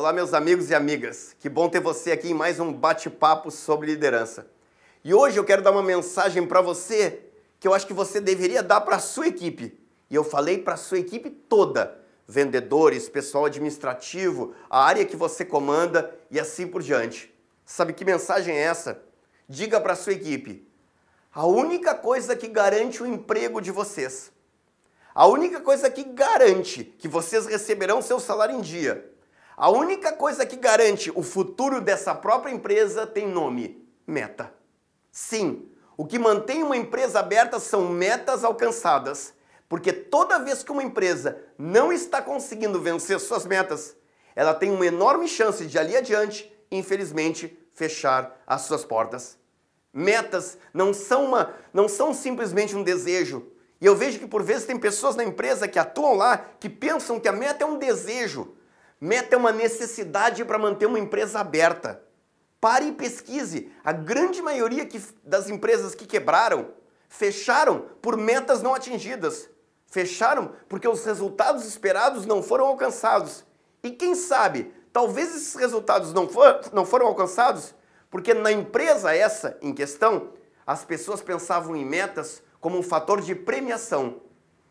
Olá, meus amigos e amigas. Que bom ter você aqui em mais um bate-papo sobre liderança. E hoje eu quero dar uma mensagem para você que eu acho que você deveria dar para a sua equipe. E eu falei para a sua equipe toda: vendedores, pessoal administrativo, a área que você comanda e assim por diante. Sabe que mensagem é essa? Diga para a sua equipe: a única coisa que garante o emprego de vocês, a única coisa que garante que vocês receberão seu salário em dia a única coisa que garante o futuro dessa própria empresa tem nome: meta. Sim, o que mantém uma empresa aberta são metas alcançadas, porque toda vez que uma empresa não está conseguindo vencer suas metas, ela tem uma enorme chance de ali adiante, infelizmente, fechar as suas portas. Metas não são, uma, não são simplesmente um desejo. E eu vejo que por vezes tem pessoas na empresa que atuam lá que pensam que a meta é um desejo. Meta é uma necessidade para manter uma empresa aberta. Pare e pesquise. A grande maioria que, das empresas que quebraram fecharam por metas não atingidas. Fecharam porque os resultados esperados não foram alcançados. E quem sabe, talvez esses resultados não, for, não foram alcançados porque na empresa essa em questão, as pessoas pensavam em metas como um fator de premiação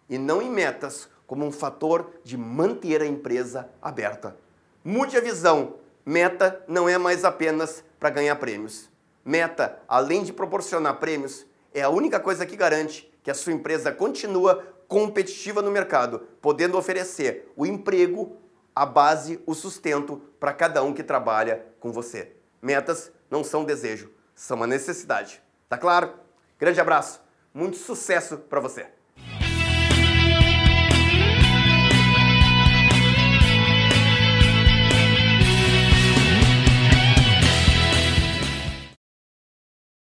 e não em metas como um fator de manter a empresa aberta. Mude a visão. Meta não é mais apenas para ganhar prêmios. Meta, além de proporcionar prêmios, é a única coisa que garante que a sua empresa continua competitiva no mercado, podendo oferecer o emprego, a base, o sustento para cada um que trabalha com você. Metas não são desejo, são uma necessidade. Tá claro? Grande abraço, muito sucesso para você!